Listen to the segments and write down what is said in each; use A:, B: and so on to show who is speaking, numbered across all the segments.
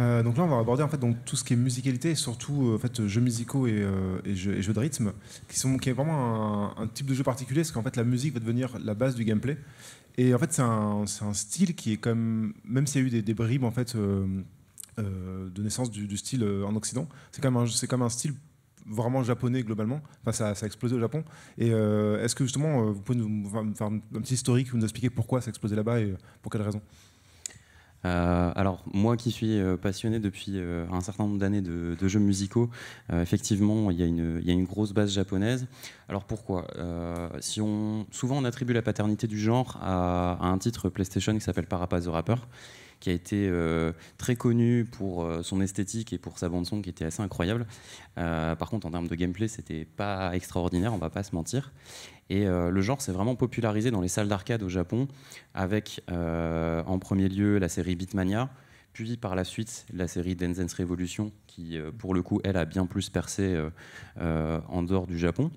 A: Euh, donc là, on va aborder en fait tout ce qui est musicalité, et surtout euh, fait jeux musicaux euh, et, jeux, de rythme, qui sont qui est vraiment un, type de jeu particulier, parce qu'en fait la musique va devenir la base du gameplay. Et en fait, c'est un, style qui est comme même s'il y a eu des, des bribes en fait de naissance du, style en Occident, c'est quand même c'est comme un style vraiment japonais globalement. Enfin, ça, ça a explosé au Japon. Et est-ce que justement, vous pouvez nous faire un petit historique, vous nous expliquer pourquoi ça a explosé là-bas et pour quelles raisons
B: euh, alors moi qui suis euh, passionné depuis euh, un certain nombre d'années de, jeux musicaux, effectivement il y, a une, une, grosse base japonaise. Alors pourquoi si on, Souvent on attribue la paternité du genre à, un titre PlayStation qui s'appelle Parappa the Rapper qui a été très connu pour son esthétique et pour sa bande son qui était assez incroyable. par contre, en termes de gameplay, c'était pas extraordinaire, on va pas se mentir. Et euh, le genre s'est vraiment popularisé dans les salles d'arcade au Japon, avec euh, en premier lieu la série Beatmania, puis par la suite la série Denzen's Revolution, qui euh, pour le coup, elle a bien plus percé en dehors du Japon.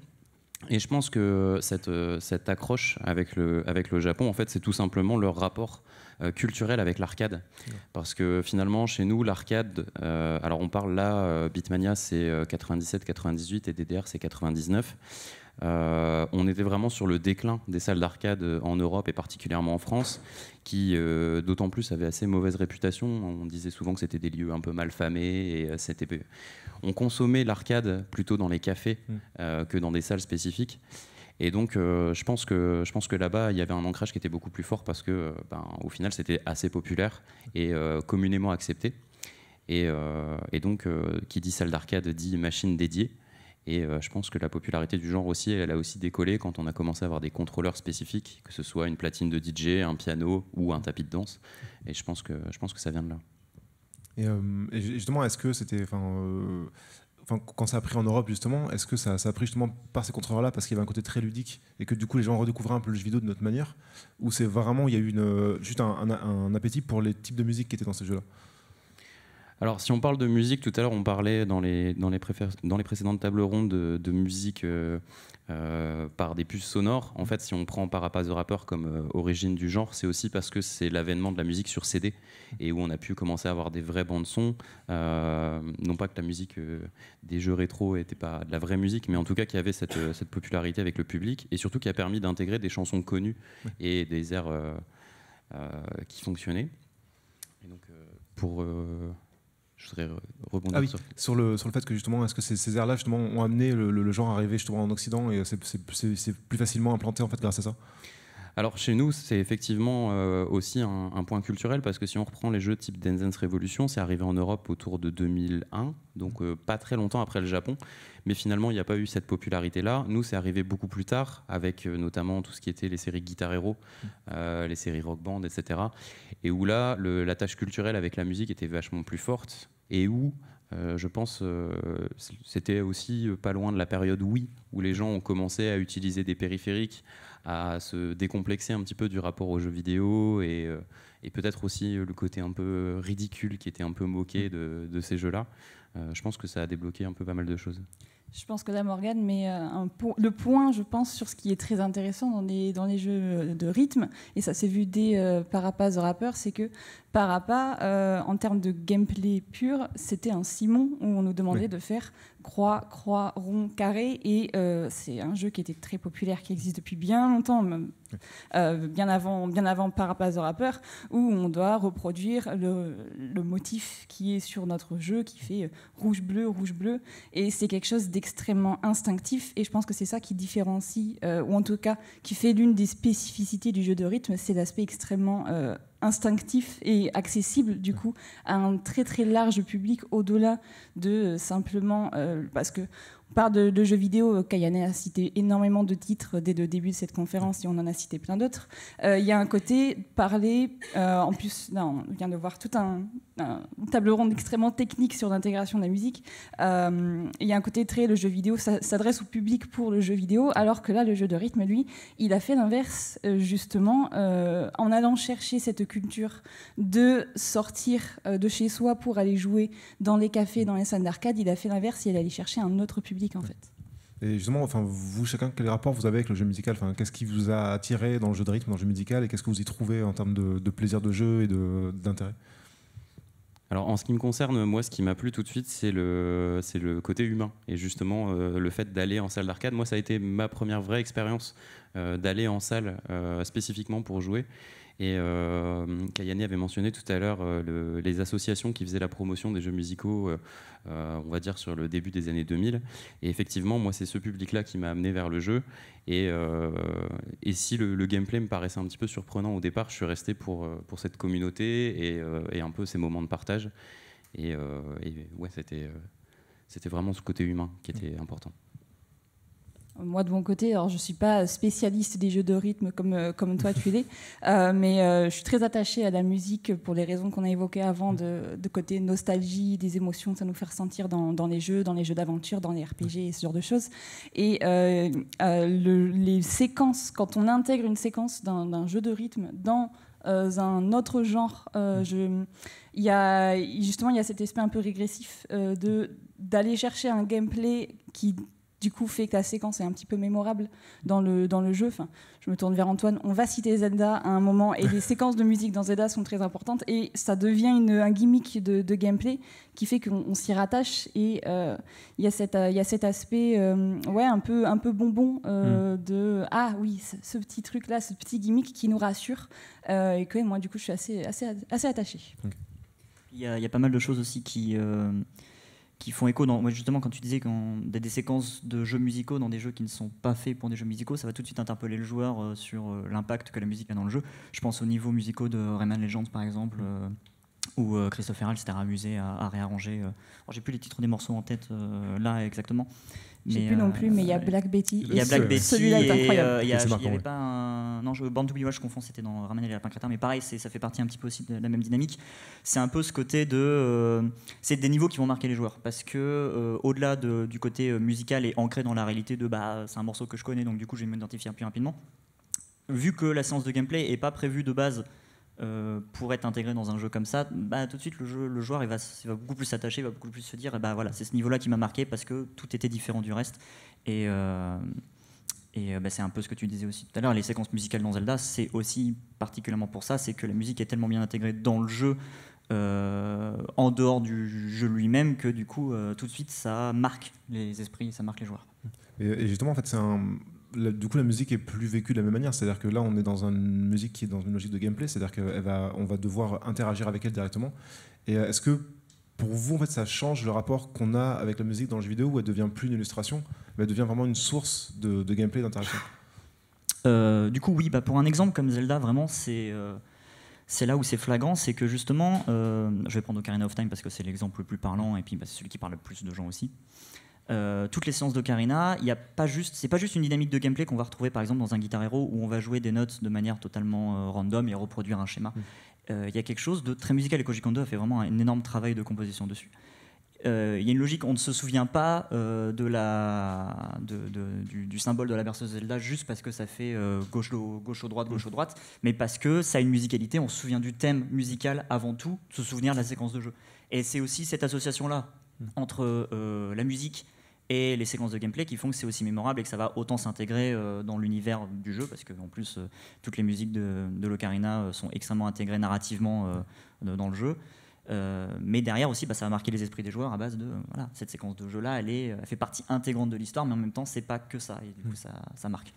B: Et je pense que cette, cette accroche avec le, avec le Japon, en fait, c'est tout simplement leur rapport culturel avec l'arcade. Parce que finalement, chez nous, l'arcade, alors on parle là, Beatmania, c'est 97, 98 et DDR c'est 99. Euh, on était vraiment sur le déclin des salles d'arcade euh, en Europe et particulièrement en France, qui euh, d'autant plus avaient assez mauvaise réputation. On disait souvent que c'était des lieux un peu mal famés et c'était. On consommait l'arcade plutôt dans les cafés mm. que dans des salles spécifiques. Et donc, je pense que, je pense que là-bas, il y avait un ancrage qui était beaucoup plus fort parce que, ben, au final, c'était assez populaire et communément accepté. et donc, qui dit salle d'arcade dit machine dédiée. Et euh, je pense que la popularité du genre aussi, elle a aussi décollé quand on a commencé à avoir des contrôleurs spécifiques, que ce soit une platine de DJ, un piano ou un tapis de danse. Et je pense que, je pense que ça vient de là.
A: Et, euh, justement, est-ce que c'était. Euh, quand ça a pris en Europe, justement, est-ce que ça, a pris justement par ces contrôleurs-là parce qu'il y avait un côté très ludique et que du coup les gens redécouvraient un peu le jeu vidéo de notre manière Ou c'est vraiment, il y a eu une, juste un, un appétit pour les types de musique qui étaient dans ces jeux-là
B: alors, si on parle de musique, tout à l'heure, on parlait dans les, dans les, dans les précédentes tables rondes de, musique euh, euh, par des puces sonores. En fait, si on prend Parapaz the Rapper comme euh, origine du genre, c'est aussi parce que c'est l'avènement de la musique sur CD et où on a pu commencer à avoir des vrais bandes-sons. non pas que la musique des jeux rétro n'était pas de la vraie musique, mais en tout cas qui avait cette, cette, popularité avec le public et surtout qui a permis d'intégrer des chansons connues et des airs qui fonctionnaient. Et donc, pour je voudrais rebondir ah sur... le sur
A: le fait que justement est-ce que ces, ces airs-là justement ont amené le, genre à arriver justement en Occident et c'est plus facilement implanté en fait grâce à ça.
B: Alors chez nous, c'est effectivement euh, aussi un, point culturel parce que si on reprend les jeux type Denzen's Revolution, c'est arrivé en Europe autour de 2001, donc euh, pas très longtemps après le Japon. Mais finalement, il n'y a pas eu cette popularité-là. Nous, c'est arrivé beaucoup plus tard avec euh, notamment tout ce qui était les séries Guitar Hero, mm. les séries Rock Band, etc. Et où là, la tâche culturelle avec la musique était vachement plus forte et où, euh, je pense, euh, c'était aussi euh, pas loin de la période oui, où les gens ont commencé à utiliser des périphériques, à se décomplexer un petit peu du rapport aux jeux vidéo et, peut-être aussi le côté un peu ridicule qui était un peu moqué mmh. de ces jeux-là. je pense que ça a débloqué un peu pas mal de choses
C: je pense que là, Morgane euh, le point, je pense, sur ce qui est très intéressant dans les, jeux de rythme. Et ça s'est vu dès euh, Parapas the Rapper, c'est que Parapas, euh, en termes de gameplay pur, c'était un Simon où on nous demandait de faire croix, croix, rond, carré. Et euh, c'est un jeu qui était très populaire, qui existe depuis bien longtemps, euh, bien avant, bien avant Parapaz the Rapper, où on doit reproduire le, motif qui est sur notre jeu, qui fait euh, rouge, bleu, rouge, bleu. Et c'est quelque chose d'extrêmement instinctif. Et je pense que c'est ça qui différencie, ou en tout cas qui fait l'une des spécificités du jeu de rythme, c'est l'aspect extrêmement instinctif et accessible du coup à un très très large public au-delà de euh, simplement euh, parce que part de, de, jeux vidéo, euh, Kayane a cité énormément de titres dès le début de cette conférence et on en a cité plein d'autres. Euh, il y a un côté parler, euh, en plus, on vient de voir tout un, un table ronde extrêmement technique sur l'intégration de la musique. Il y a un côté très le jeu vidéo s'adresse au public pour le jeu vidéo, alors que là, le jeu de rythme, lui, il a fait l'inverse, justement, en allant chercher cette culture de sortir de chez soi pour aller jouer dans les cafés, dans les salles d'arcade. Il a fait l'inverse, il est allé chercher un autre public en fait.
A: Et justement, enfin, vous chacun, quel rapport vous avez avec le jeu musical enfin, Qu'est-ce qui vous a attiré dans le jeu de rythme, dans le jeu musical, et qu'est-ce que vous y trouvez en termes de, plaisir de jeu et
B: d'intérêt alors en ce qui me concerne, moi ce qui m'a plu tout de suite, c'est le, le côté humain. Et justement, euh, le fait d'aller en salle d'arcade, moi ça a été ma première vraie expérience euh, d'aller en salle euh, spécifiquement pour jouer. Et Kayane avait mentionné tout à l'heure les associations qui faisaient la promotion des jeux musicaux euh, on va dire sur le début des années 2000. Et effectivement, moi, c'est ce public-là qui m'a amené vers le jeu. Et, euh, si le, gameplay me paraissait un petit peu surprenant au départ, je suis resté pour, euh, cette communauté et, un peu ces moments de partage. Et, et ouais, c'était vraiment ce côté humain qui était important.
C: Moi, de mon côté, alors je ne suis pas spécialiste des jeux de rythme comme, euh, comme toi tu l'es, euh, mais euh, je suis très attachée à la musique pour les raisons qu'on a évoquées avant, de, de, côté nostalgie, des émotions que ça nous fait ressentir dans, dans les jeux, dans les jeux d'aventure, dans les RPG et ce genre de choses. Et les séquences, quand on intègre une séquence d'un jeu de rythme dans un autre genre, mm. je, y a, justement, il y a cet aspect un peu régressif de d'aller chercher un gameplay qui du coup fait que ta séquence est un petit peu mémorable dans le, dans le jeu. Enfin, je me tourne vers Antoine, on va citer Zelda à un moment et les séquences de musique dans Zelda sont très importantes et ça devient un gimmick de, gameplay qui fait qu'on s'y rattache et euh, il y, y, a cet aspect euh, ouais, un, peu, un peu bonbon euh, hmm. de ah oui, ce, petit truc-là, ce petit gimmick qui nous rassure et que moi du coup je suis assez, assez,
D: Il y, a, pas mal de choses aussi qui, qui font écho justement quand tu disais a des séquences de jeux musicaux dans des jeux qui ne sont pas faits pour des jeux musicaux ça va tout de suite interpeller le joueur euh, sur euh, l'impact que la musique a dans le jeu je pense au niveau musicaux de Rayman Legends par exemple euh, où Christopher euh, Christophe s'était amusé à, réarranger. Euh, j'ai plus les titres des morceaux en tête euh, là exactement. j'ai plus non plus, mais il y a Black Betty. Il y a Black Betty. Celui-là incroyable. Il n'y avait pas un. Non, je, de je confonds, c'était dans Ramener les lapins crétins, mais pareil, ça fait partie un petit peu aussi de la même dynamique. C'est un peu ce côté de. c'est des niveaux qui vont marquer les joueurs, parce que au-delà du côté musical et ancré dans la réalité de bah, c'est un morceau que je connais, donc du coup, je vais m'identifier plus rapidement. Vu que la séance de gameplay n'est pas prévue de base euh, pour être intégré dans un jeu comme ça, bah, tout de suite le, joueur il va, va, beaucoup plus s'attacher, va beaucoup plus se dire, eh bah, voilà, c'est ce niveau-là qui m'a marqué parce que tout était différent du reste. Et, euh, et euh, bah, c'est un peu ce que tu disais aussi tout à l'heure, les séquences musicales dans Zelda, c'est aussi particulièrement pour ça, c'est que la musique est tellement bien intégrée dans le jeu. en dehors du jeu lui-même que du coup tout de suite ça marque les esprits ça marque les joueurs
A: et justement en fait c'est un du coup, la musique est plus vécue de la même manière. C'est-à-dire que là, on est dans une musique qui est dans une logique de gameplay. C'est-à-dire qu'on va devoir interagir avec elle directement. Et euh, est-ce que pour vous, en fait, ça change le rapport qu'on a avec la musique dans le jeu vidéo où elle devient plus une illustration, mais elle devient vraiment une source de, gameplay, d'interaction
D: euh, Du coup, oui, bah, pour un exemple comme Zelda, vraiment, euh, c'est. là où c'est flagrant, c'est que justement, je vais prendre Ocarina of Time parce que c'est l'exemple le plus parlant et puis bah, c'est celui qui parle le plus de gens aussi. Euh, toutes les séances d'ocarina, il pas juste, c'est pas juste une dynamique de gameplay qu'on va retrouver par exemple dans un Guitar Hero où on va jouer des notes de manière totalement euh, random et reproduire un schéma. Mm. Euh, il y a quelque chose de très musical et Koji Kondo a fait vraiment un énorme travail de composition dessus. Il y a une logique, on ne se souvient pas de la, du, symbole de la berceuse Zelda juste parce que ça fait gauche, gauche au droite, gauche droite, mais parce que ça a une musicalité, on se souvient du thème musical avant tout, se souvenir de la séquence de jeu. Et c'est aussi cette association-là mm. entre la musique et les séquences de gameplay qui font que c'est aussi mémorable et que ça va autant s'intégrer euh, dans l'univers du jeu, parce qu'en plus, euh, toutes les musiques de, l'Ocarina euh, sont extrêmement intégrées narrativement dans le jeu. mais derrière aussi, bah, ça va marquer les esprits des joueurs à base de cette séquence de jeu-là, elle, fait partie intégrante de l'histoire, mais en même temps, c'est pas que ça, et du coup, ça, marque.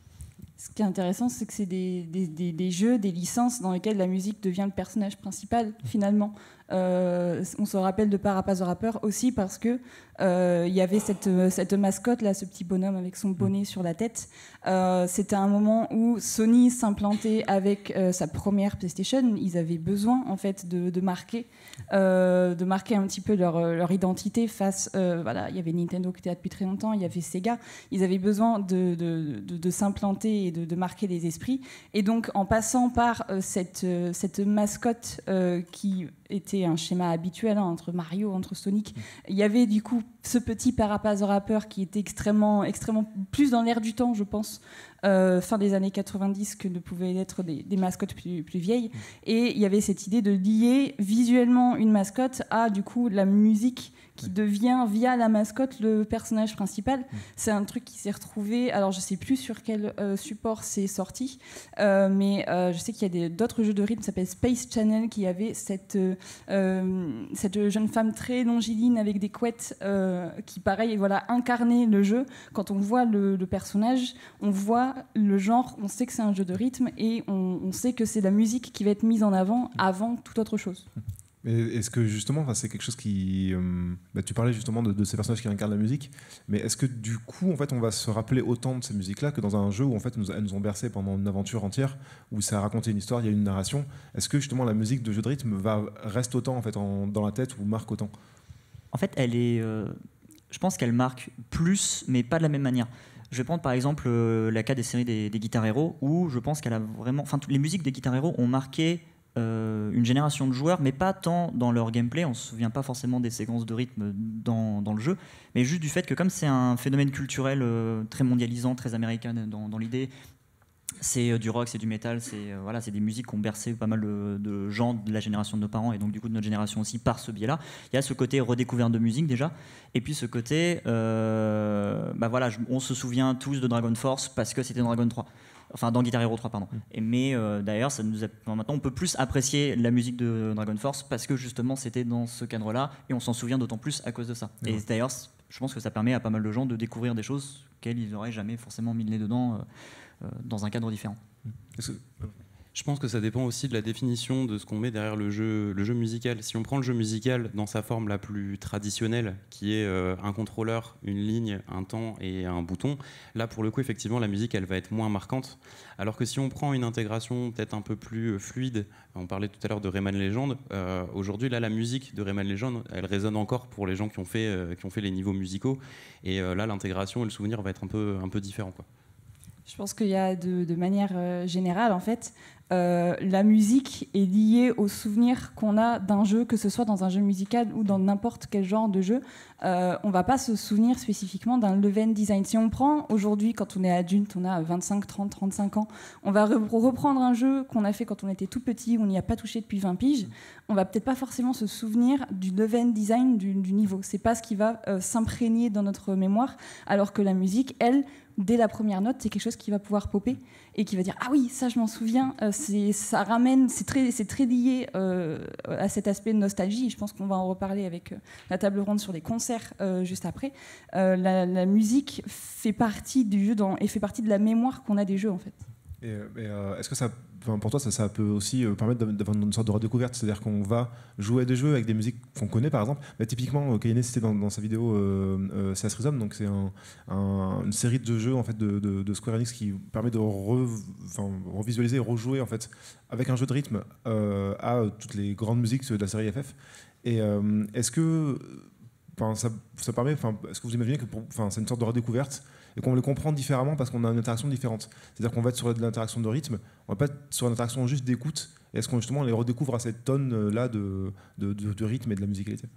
D: Ce
C: qui est intéressant, c'est que c'est des, jeux, des licences dans lesquelles la musique devient le personnage principal, finalement. Euh, on se rappelle de Parapaz aussi parce que euh, il y avait cette, cette, mascotte là, ce petit bonhomme avec son bonnet sur la tête. Euh, c'était un moment où Sony s'implantait avec sa première PlayStation. Ils avaient besoin en fait de, marquer, de marquer un petit peu leur, identité face. voilà, il y avait Nintendo qui était là depuis très longtemps, il y avait Sega. Ils avaient besoin de, s'implanter et de, marquer les esprits. Et donc en passant par cette, cette mascotte qui était un schéma habituel hein, entre Mario, entre Sonic. Il y avait du coup ce petit Parapaz rappeur qui était extrêmement, extrêmement plus dans l'air du temps, je pense, euh, fin des années 90 que ne pouvaient être des, mascottes plus, plus, vieilles. Mm. Et il y avait cette idée de lier visuellement une mascotte à du coup la musique qui mm. devient via la mascotte le personnage principal. Mm. C'est un truc qui s'est retrouvé, alors je sais plus sur quel euh, support c'est sorti, euh, mais je sais qu'il y a d'autres jeux de rythme, ça s'appelle Space Channel, qui avait cette, cette jeune femme très longiline avec des couettes euh, qui, pareil, voilà, incarner le jeu. Quand on voit le, personnage, on voit le genre, on sait que c'est un jeu de rythme et on, sait que c'est la musique qui va être mise en avant avant toute autre chose.
A: Est-ce que justement, enfin, c'est quelque chose qui. Euh, bah, tu parlais justement de, ces personnages qui incarnent la musique, mais est-ce que du coup, en fait, on va se rappeler autant de ces musiques-là que dans un jeu où en fait, elles nous, nous ont bercé pendant une aventure entière, où ça a raconté une histoire, il y a une narration Est-ce que justement la musique de jeu de rythme va, reste autant en fait dans la tête ou marque autant en fait, elle est, euh, je pense
D: qu'elle marque plus, mais pas de la même manière. Je vais prendre par exemple euh, la cas des séries des, Guitar Hero, où je pense qu'elle a vraiment, enfin, les musiques des Guitar Hero ont marqué euh, une génération de joueurs, mais pas tant dans leur gameplay, on se souvient pas forcément des séquences de rythme dans, le jeu, mais juste du fait que comme c'est un phénomène culturel très mondialisant, très américain dans, dans l'idée, c'est euh, du rock, c'est du métal, c'est euh, voilà, c'est des musiques qui ont bercé pas mal de, gens de la génération de nos parents et donc du coup de notre génération aussi par ce biais-là. Il y a ce côté redécouverte de musique déjà, et puis ce côté, euh, bah voilà, on se souvient tous de Dragon Force parce que c'était Dragon 3 enfin dans Guitar Hero 3 pardon. Mm. mais d'ailleurs, ça maintenant on peut plus apprécier la musique de Dragon Force parce que justement c'était dans ce cadre-là et on s'en souvient d'autant plus à cause de ça. Mm. Et d'ailleurs, je pense que ça permet à pas mal de gens de découvrir des choses qu'ils ils n'auraient jamais forcément mis les nez dedans. Euh, dans un cadre différent. Euh,
B: je pense que ça dépend aussi de la définition de ce qu'on met derrière le jeu, le jeu musical. Si on prend le jeu musical dans sa forme la plus traditionnelle, qui est euh, un contrôleur, une ligne, un temps et un bouton, là pour le coup effectivement la musique elle va être moins marquante. Alors que si on prend une intégration peut-être un peu plus fluide, on parlait tout à l'heure de Rayman Legend, aujourd'hui là la musique de Rayman Legend elle résonne encore pour les gens qui ont fait, qui ont fait les niveaux musicaux et là l'intégration et le souvenir va être un peu, un peu différent. Quoi.
C: Je pense qu'il y a de, manière euh, générale, en fait, euh, la musique est liée au souvenir qu'on a d'un jeu, que ce soit dans un jeu musical ou dans n'importe quel genre de jeu. On euh, on va pas se souvenir spécifiquement d'un level design. Si on prend aujourd'hui, quand on est adulte, on a 25, 30, 35 ans, on va reprendre un jeu qu'on a fait quand on était tout petit, on n'y a pas touché depuis 20 piges, on va peut-être pas forcément se souvenir du level design du, du niveau. C'est pas ce qui va s'imprégner dans notre mémoire, alors que la musique, elle, dès la première note, c'est quelque chose qui va pouvoir popper et qui va dire ah oui, ça je m'en souviens, euh, c'est ça ramène, c'est très très lié euh, à cet aspect de nostalgie. Je pense qu'on va en reparler avec euh, la table ronde sur les concerts juste après. La, musique fait partie du jeu et fait partie de la mémoire qu'on a des jeux en fait.
A: Et, euh, est-ce que ça, pour toi, ça, ça peut aussi euh, permettre d'avoir une sorte de redécouverte C'est-à-dire qu'on va jouer à des jeux avec des musiques qu'on connaît, par exemple. mais bah, typiquement, euh, Kayane c'était dans, sa vidéo euh, CS donc c'est une série de jeux en fait, de, Square Enix qui permet de re, revisualiser, rejouer en fait, avec un jeu de rythme à toutes les grandes musiques de la série FF. Et est-ce que ça permet, est-ce que vous imaginez que c'est une sorte de redécouverte et qu'on le comprend différemment parce qu'on a une interaction différente. C'est-à-dire qu'on va être sur de l'interaction de rythme, on va pas être sur une interaction juste d'écoute. Est-ce qu'on justement les redécouvre à cette tonne-là euh, de, de, rythme et de la musicalité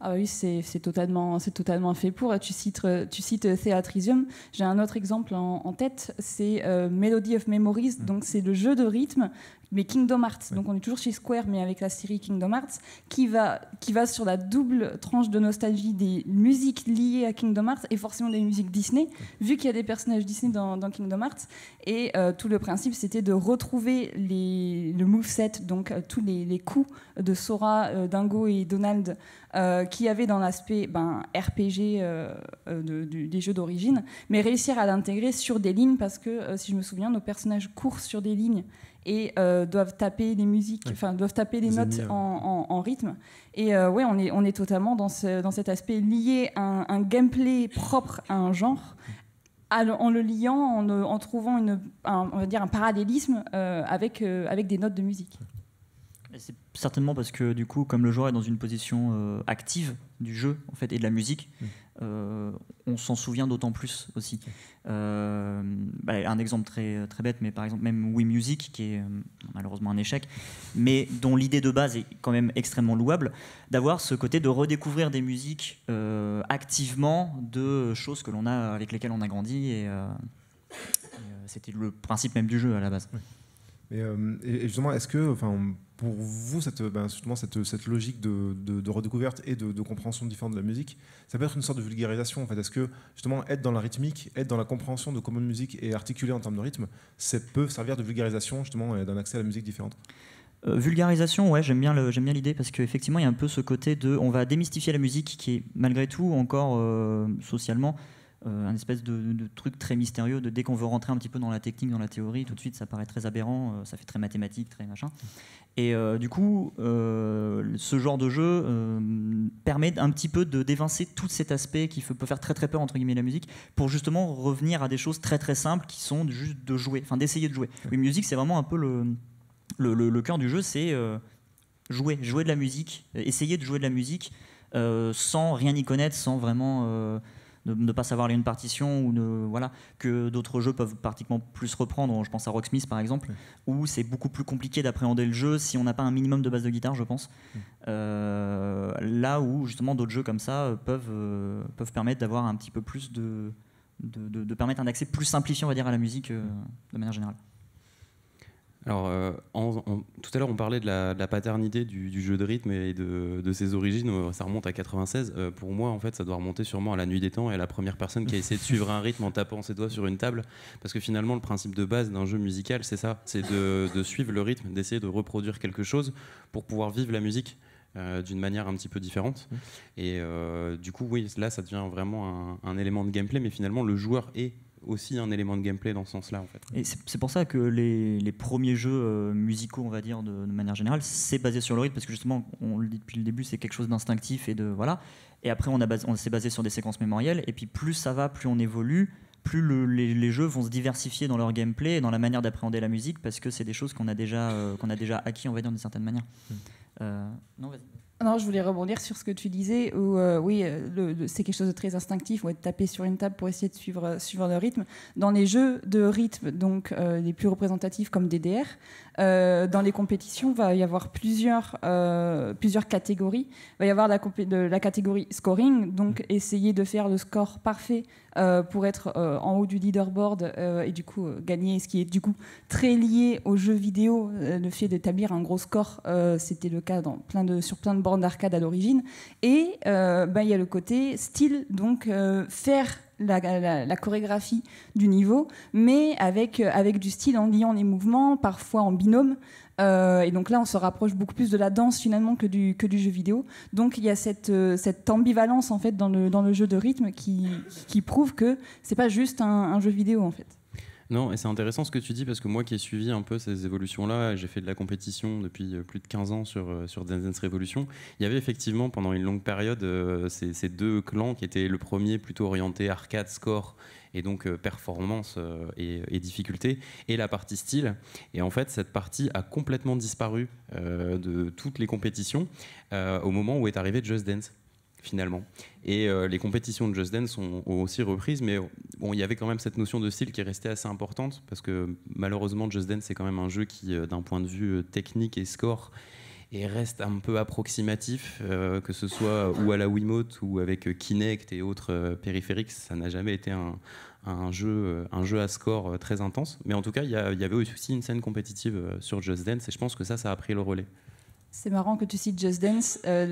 C: ah bah oui, c'est totalement, totalement fait pour. Tu cites, euh, tu cites euh, Theatrisium. J'ai un autre exemple en, tête, c'est Melody of Memories. Mmh. Donc c'est le jeu de rythme mais Kingdom Hearts. Donc on est toujours chez Square, mais avec la série Kingdom Hearts, qui va, qui va sur la double tranche de nostalgie des musiques liées à Kingdom Hearts et forcément des musiques Disney, vu qu'il y a des personnages Disney dans, Kingdom Hearts. Et euh, tout le principe, c'était de retrouver les, le moveset, donc euh, tous les, coups de Sora, euh, Dingo et Donald, qui avaient dans l'aspect ben, RPG des jeux d'origine, mais réussir à l'intégrer sur des lignes, parce que, si je me souviens, nos personnages courent sur des lignes et euh, doivent taper des musiques, enfin doivent taper des notes en, rythme. Et euh, ouais, on est, on est totalement dans, ce, dans cet aspect lié à un, gameplay propre à un genre, en le liant, euh, en, trouvant une, un, on va dire un parallélisme avec, avec des notes de musique.
D: C'est certainement parce que du coup, comme le joueur est dans une position active du jeu en fait et de la musique, mm. Euh, on s'en souvient d'autant plus aussi. Euh, bah, un exemple très, très bête, mais par exemple même Wii Music, qui est euh, malheureusement un échec, mais dont l'idée de base est quand même extrêmement louable, d'avoir ce côté de redécouvrir des musiques activement de choses que l'on a avec lesquelles on a grandi et, c'était le principe même
A: du jeu à la base. Euh, et, justement, est-ce que, enfin, pour vous, cette, ben, justement, cette, cette logique de, de, redécouverte et de, compréhension différente de la musique, ça peut être une sorte de vulgarisation. En fait. Est-ce que, justement, être dans la rythmique, être dans la compréhension de comment une musique est articulée en termes de rythme, ça peut servir de vulgarisation, justement, d'un accès à la musique différente euh, vulgarisation, ouais, j'aime bien, j'aime bien
D: l'idée parce qu'effectivement, il y a un peu ce côté de. On va démystifier la musique qui est malgré tout encore euh, socialement euh, un espèce de, truc très mystérieux, de dès qu'on veut rentrer un petit peu dans la technique, dans la théorie, tout de suite ça paraît très aberrant, euh, ça fait très mathématique, très machin. Et euh, du coup, ce genre de jeu permet un petit peu de d'évincer tout cet aspect qui peut faire très très peur entre guillemets la musique, pour justement revenir à des choses très très simples qui sont juste de jouer, enfin d'essayer de jouer. Oui, musique, c'est vraiment un peu le, le, cœur du jeu, c'est jouer, jouer de la musique, essayer de jouer de la musique sans rien y connaître, sans vraiment ne, ne, pas savoir lire une partition ou ne, voilà, que d'autres jeux peuvent pratiquement plus reprendre. Je pense à Rocksmith par exemple, où c'est beaucoup plus compliqué d'appréhender le jeu si on n'a pas un minimum de base de guitare, je pense. Euh, là où justement d'autres jeux comme ça euh, peuvent, euh, peuvent permettre d'avoir un petit peu plus de, de, permettre un accès plus simplifié, on va dire, à la musique de manière générale.
B: Alors, euh, tout à l'heure, on parlait de la, paternité du, jeu de rythme et de, ses origines. Euh, ça remonte à 96. Euh, pour moi, en fait, ça doit remonter sûrement à la nuit des temps et à la première personne qui a essayé de suivre un rythme en tapant ses doigts sur une table. Parce que finalement, le principe de base d'un jeu musical, c'est ça c'est de, suivre le rythme, d'essayer de reproduire quelque chose pour pouvoir vivre la musique. d'une manière un petit peu différente. Mmh. Et du coup, oui, là, ça devient vraiment un élément de gameplay, mais finalement, le joueur est aussi un élément de gameplay dans ce sens-là en fait. Et c'est pour
D: ça que les, les, premiers jeux euh, musicaux, on va dire de, manière générale, c'est basé sur le rythme parce que justement, on le dit depuis le début, c'est quelque chose d'instinctif et de voilà. Et après, on, a on s'est basé sur des séquences mémorielles. Et puis plus ça va, plus on évolue, plus les, jeux vont se diversifier dans leur gameplay et dans la manière d'appréhender la musique parce que c'est des choses qu'on a déjà euh, qu'on a déjà acquis, on va dire d'une certaine manière. Hmm. Euh, non,
C: Non, je voulais rebondir sur ce que tu disais, euh, oui, euh, le, c'est quelque chose de très instinctif, ou être tapé sur une table pour essayer de suivre, le rythme. Dans les jeux de rythme, donc les plus représentatifs comme DDR, dans les compétitions, va y avoir plusieurs, plusieurs catégories. Il va y avoir la, de, la catégorie scoring, donc mm. essayer de faire le score parfait pour être en haut du leaderboard et du coup gagner, ce qui est du coup très lié aux jeux vidéo. le fait d'établir un gros score, c'était le dans plein de, sur plein de bornes d'arcade à l'origine. Et euh, bah, il bah, y a le côté style, donc euh, faire la, chorégraphie du niveau, mais avec, euh, avec du style en liant les mouvements, parfois en binôme. et donc là, on se rapproche beaucoup plus de la danse finalement que du, que du jeu vidéo. Donc il y a cette, cette ambivalence en fait dans le, jeu de rythme qui, prouve que c'est pas juste un, un jeu vidéo en fait.
B: Non, et c'est intéressant ce que tu dis parce que moi qui ai suivi un peu ces évolutions-là, j'ai fait de la compétition depuis euh, plus de 15 ans sur, euh, sur Dance Dance Revolution, il y avait effectivement pendant une longue période euh, ces, deux clans qui étaient le premier plutôt orienté arcade, score et donc performance et, difficulté, et la partie style. Et en fait, cette partie a complètement disparu de toutes les compétitions au moment où est arrivé Just Dance finalement. Et les compétitions de Just Dance sont aussi reprises, mais bon, il y avait quand même cette notion de style qui restait assez importante parce que malheureusement, Just Dance, c'est quand même un jeu qui, euh, d'un point de vue euh, technique et score, et reste un peu approximatif, euh, que ce soit ou à la Wiimote ou avec Kinect et autres périphériques, ça n'a jamais été un, jeu, un jeu à score très intense. Mais en tout cas, il y, y, avait aussi une scène compétitive sur Just Dance et je pense que ça, ça a pris le relais.
C: C'est marrant que tu cites Just Dance. Euh,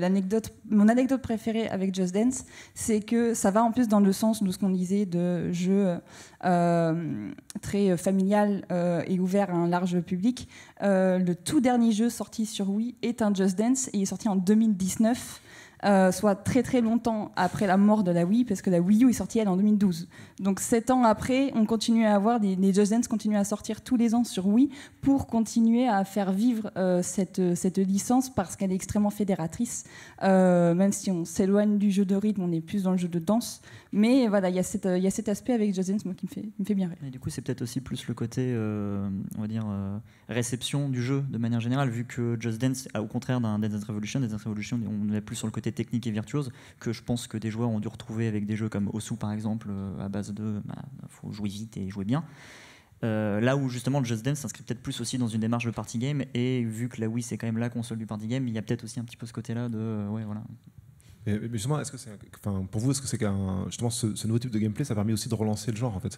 C: mon anecdote préférée avec Just Dance, c'est que ça va en plus dans le sens de ce qu'on disait de jeu euh, très familial euh, et ouvert à un large public. le tout dernier jeu sorti sur Wii est un Just Dance et il est sorti en 2019. Euh, soit très très longtemps après la mort de la Wii, parce que la Wii U est sortie elle en 2012. Donc 7 ans après, on continue à avoir des, les Just Dance continuent à sortir tous les ans sur Wii pour continuer à faire vivre euh, cette, licence parce qu'elle est extrêmement fédératrice. Euh, même si on s'éloigne du jeu de rythme, on est plus dans le jeu de danse. Mais voilà, il y, a cet aspect avec Just Dance moi, qui me fait, fait bien rire.
D: Et du coup, c'est peut-être aussi plus le côté, euh, on va dire, euh, réception du jeu de manière générale, vu que Just Dance, au contraire d'un Dance Revolution, Dance Revolution, on est plus sur le côté technique et virtuose, que je pense que des joueurs ont dû retrouver avec des jeux comme Osu par exemple, euh, à base de il bah, faut jouer vite et jouer bien. là où justement Just Dance s'inscrit peut-être plus aussi dans une démarche de party game et vu que la Wii c'est quand même la console du party game, il y a peut-être aussi un petit peu ce côté-là de ouais voilà est-ce que
A: enfin, pour vous, est-ce que c'est qu'un, justement, ce, ce, nouveau type de gameplay, ça permet aussi de relancer le genre, en fait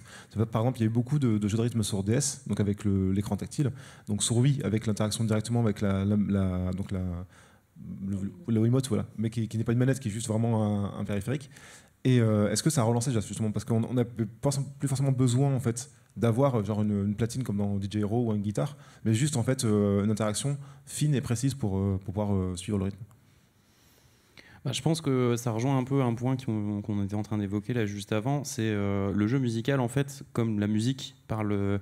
A: Par exemple, il y a eu beaucoup de, jeux de rythme sur DS, donc avec l'écran tactile, donc sur Wii, avec l'interaction directement avec la, la, donc la, le, voilà, mais qui, n'est pas une manette, qui est juste vraiment un, périphérique. Et euh, est-ce que ça a relancé déjà justement parce qu'on n'a plus forcément besoin en fait d'avoir euh, genre une, platine comme dans DJ Hero ou une guitare, mais juste en fait euh, une interaction fine et précise pour, pour pouvoir suivre le
E: rythme.
B: Bah, je pense que ça rejoint un peu un point qu'on était en train d'évoquer là juste avant. C'est euh, le jeu musical, en fait, comme la musique parle euh,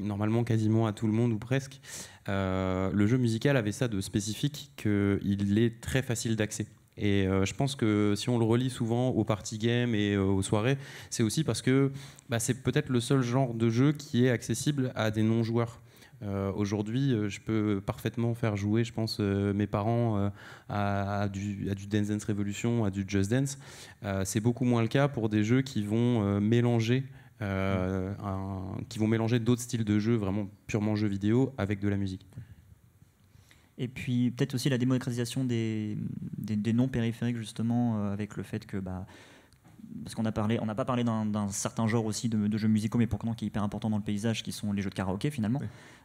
B: normalement quasiment à tout le monde ou presque. Euh, le jeu musical avait ça de spécifique qu'il est très facile d'accès. Et je pense que si on le relie souvent aux party games et aux soirées, c'est aussi parce que bah, c'est peut-être le seul genre de jeu qui est accessible à des non-joueurs. Euh, aujourd'hui, euh, je peux parfaitement faire jouer, je pense, euh, mes parents à, du, Dance Dance Revolution, à du Just Dance. C'est beaucoup moins le cas pour des jeux qui vont mélanger qui vont mélanger d'autres styles de jeux, vraiment purement jeux vidéo, avec de la musique.
D: Et puis peut-être aussi la démocratisation des, des, noms périphériques, justement, avec le fait que bah, parce qu'on a parlé, on n'a pas parlé d'un certain genre aussi de, jeux musicaux, mais pourtant qui est hyper important dans le paysage, qui sont les jeux de karaoké finalement.